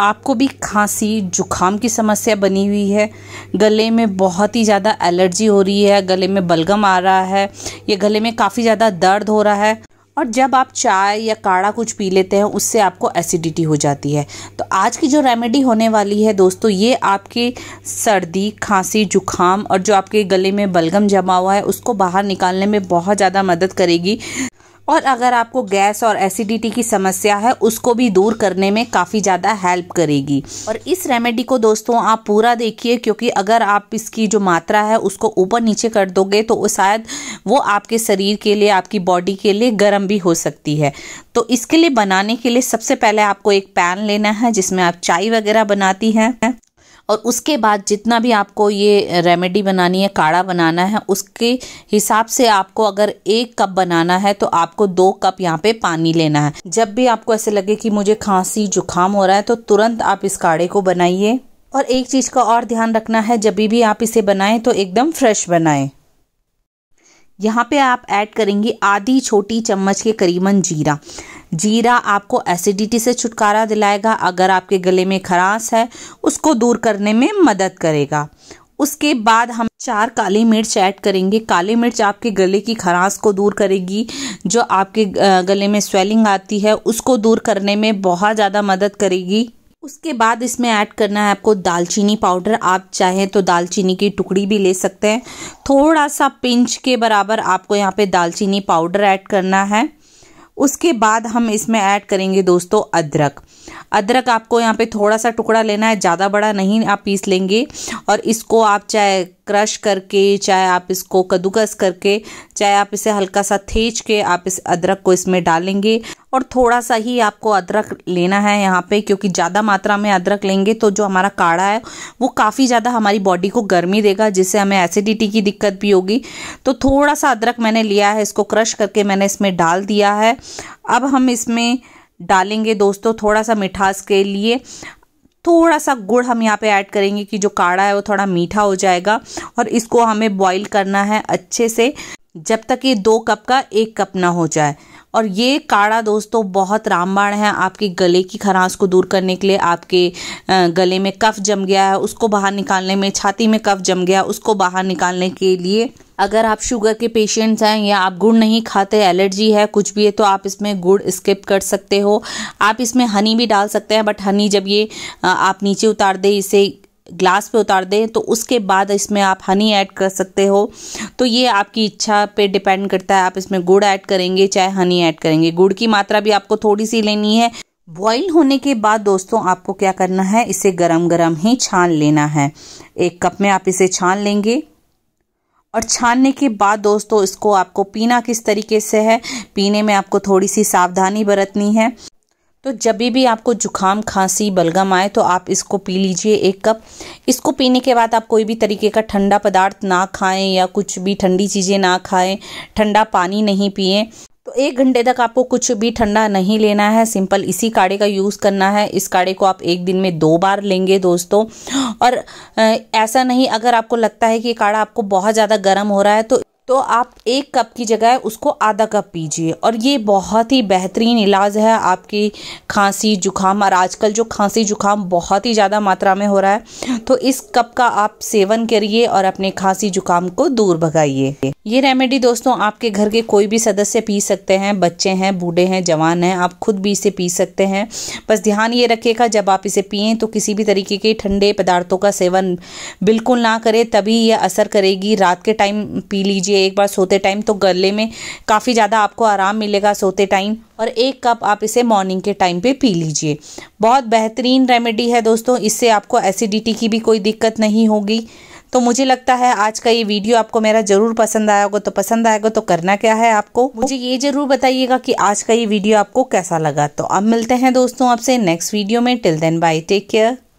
आपको भी खांसी जुखाम की समस्या बनी हुई है गले में बहुत ही ज़्यादा एलर्जी हो रही है गले में बलगम आ रहा है या गले में काफ़ी ज़्यादा दर्द हो रहा है और जब आप चाय या काढ़ा कुछ पी लेते हैं उससे आपको एसिडिटी हो जाती है तो आज की जो रेमेडी होने वाली है दोस्तों ये आपकी सर्दी खांसी जुखाम और जो आपके गले में बलगम जमा हुआ है उसको बाहर निकालने में बहुत ज़्यादा मदद करेगी और अगर आपको गैस और एसिडिटी की समस्या है उसको भी दूर करने में काफ़ी ज़्यादा हेल्प करेगी और इस रेमेडी को दोस्तों आप पूरा देखिए क्योंकि अगर आप इसकी जो मात्रा है उसको ऊपर नीचे कर दोगे तो शायद वो आपके शरीर के लिए आपकी बॉडी के लिए गर्म भी हो सकती है तो इसके लिए बनाने के लिए सबसे पहले आपको एक पैन लेना है जिसमें आप चाय वगैरह बनाती हैं और उसके बाद जितना भी आपको ये रेमेडी बनानी है काढ़ा बनाना है उसके हिसाब से आपको अगर एक कप बनाना है तो आपको दो कप यहाँ पे पानी लेना है जब भी आपको ऐसे लगे कि मुझे खांसी जुकाम हो रहा है तो तुरंत आप इस काढ़े को बनाइए और एक चीज़ का और ध्यान रखना है जब भी आप इसे बनाएं तो एकदम फ्रेश बनाएं यहाँ पे आप ऐड करेंगे आधी छोटी चम्मच के करीबन जीरा जीरा आपको एसिडिटी से छुटकारा दिलाएगा अगर आपके गले में खराश है उसको दूर करने में मदद करेगा उसके बाद हम चार काली मिर्च ऐड करेंगे काली मिर्च आपके गले की खराश को दूर करेगी जो आपके गले में स्वेलिंग आती है उसको दूर करने में बहुत ज़्यादा मदद करेगी उसके बाद इसमें ऐड करना है आपको दालचीनी पाउडर आप चाहें तो दालचीनी की टुकड़ी भी ले सकते हैं थोड़ा सा पिंच के बराबर आपको यहाँ पे दालचीनी पाउडर ऐड करना है उसके बाद हम इसमें ऐड करेंगे दोस्तों अदरक अदरक आपको यहाँ पे थोड़ा सा टुकड़ा लेना है ज़्यादा बड़ा नहीं आप पीस लेंगे और इसको आप चाहे क्रश करके चाहे आप इसको कद्दूकस करके चाहे आप इसे हल्का सा थेच के आप इस अदरक को इसमें डालेंगे और थोड़ा सा ही आपको अदरक लेना है यहाँ पे क्योंकि ज़्यादा मात्रा में अदरक लेंगे तो जो हमारा काढ़ा है वो काफ़ी ज़्यादा हमारी बॉडी को गर्मी देगा जिससे हमें एसिडिटी की दिक्कत भी होगी तो थोड़ा सा अदरक मैंने लिया है इसको क्रश करके मैंने इसमें डाल दिया है अब हम इसमें डालेंगे दोस्तों थोड़ा सा मिठास के लिए थोड़ा सा गुड़ हम यहाँ पे ऐड करेंगे कि जो काढ़ा है वो थोड़ा मीठा हो जाएगा और इसको हमें बॉईल करना है अच्छे से जब तक ये दो कप का एक कप ना हो जाए और ये काढ़ा दोस्तों बहुत रामबाण है आपके गले की खराश को दूर करने के लिए आपके गले में कफ जम गया है उसको बाहर निकालने में छाती में कफ जम गया उसको बाहर निकालने के लिए अगर आप शुगर के पेशेंट्स हैं या आप गुड़ नहीं खाते एलर्जी है कुछ भी है तो आप इसमें गुड़ स्किप कर सकते हो आप इसमें हनी भी डाल सकते हैं बट हनी जब ये आप नीचे उतार दे इसे ग्लास पे उतार दें तो उसके बाद इसमें आप हनी ऐड कर सकते हो तो ये आपकी इच्छा पे डिपेंड करता है आप इसमें गुड़ ऐड करेंगे चाहे हनी ऐड करेंगे गुड़ की मात्रा भी आपको थोड़ी सी लेनी है बॉईल होने के बाद दोस्तों आपको क्या करना है इसे गरम गरम ही छान लेना है एक कप में आप इसे छान लेंगे और छानने के बाद दोस्तों इसको आपको पीना किस तरीके से है पीने में आपको थोड़ी सी सावधानी बरतनी है तो जब भी आपको जुखाम खांसी बलगम आए तो आप इसको पी लीजिए एक कप इसको पीने के बाद आप कोई भी तरीके का ठंडा पदार्थ ना खाएं या कुछ भी ठंडी चीज़ें ना खाएं ठंडा पानी नहीं पिए तो एक घंटे तक आपको कुछ भी ठंडा नहीं लेना है सिंपल इसी काढ़े का यूज़ करना है इस काढ़े को आप एक दिन में दो बार लेंगे दोस्तों और ऐसा नहीं अगर आपको लगता है कि काढ़ा आपको बहुत ज़्यादा गर्म हो रहा है तो तो आप एक कप की जगह उसको आधा कप पीजिए और ये बहुत ही बेहतरीन इलाज है आपकी खांसी जुखाम और आजकल जो खांसी जुखाम बहुत ही ज़्यादा मात्रा में हो रहा है तो इस कप का आप सेवन करिए और अपने खांसी जुखाम को दूर भगाइए ये रेमेडी दोस्तों आपके घर के कोई भी सदस्य पी सकते हैं बच्चे हैं बूढ़े हैं जवान हैं आप खुद भी इसे पी सकते हैं बस ध्यान ये रखिएगा जब आप इसे पिए तो किसी भी तरीके के ठंडे पदार्थों का सेवन बिल्कुल ना करें तभी यह असर करेगी रात के टाइम पी लीजिए एक बार सोते टाइम तो गले में काफ़ी ज़्यादा आपको आराम मिलेगा सोते टाइम और एक कप आप इसे मॉर्निंग के टाइम पे पी लीजिए बहुत बेहतरीन रेमेडी है दोस्तों इससे आपको एसिडिटी की भी कोई दिक्कत नहीं होगी तो मुझे लगता है आज का ये वीडियो आपको मेरा जरूर पसंद आया होगा तो पसंद आएगा तो करना क्या है आपको मुझे ये जरूर बताइएगा कि आज का ये वीडियो आपको कैसा लगा तो अब मिलते हैं दोस्तों आपसे नेक्स्ट वीडियो में till then bye take care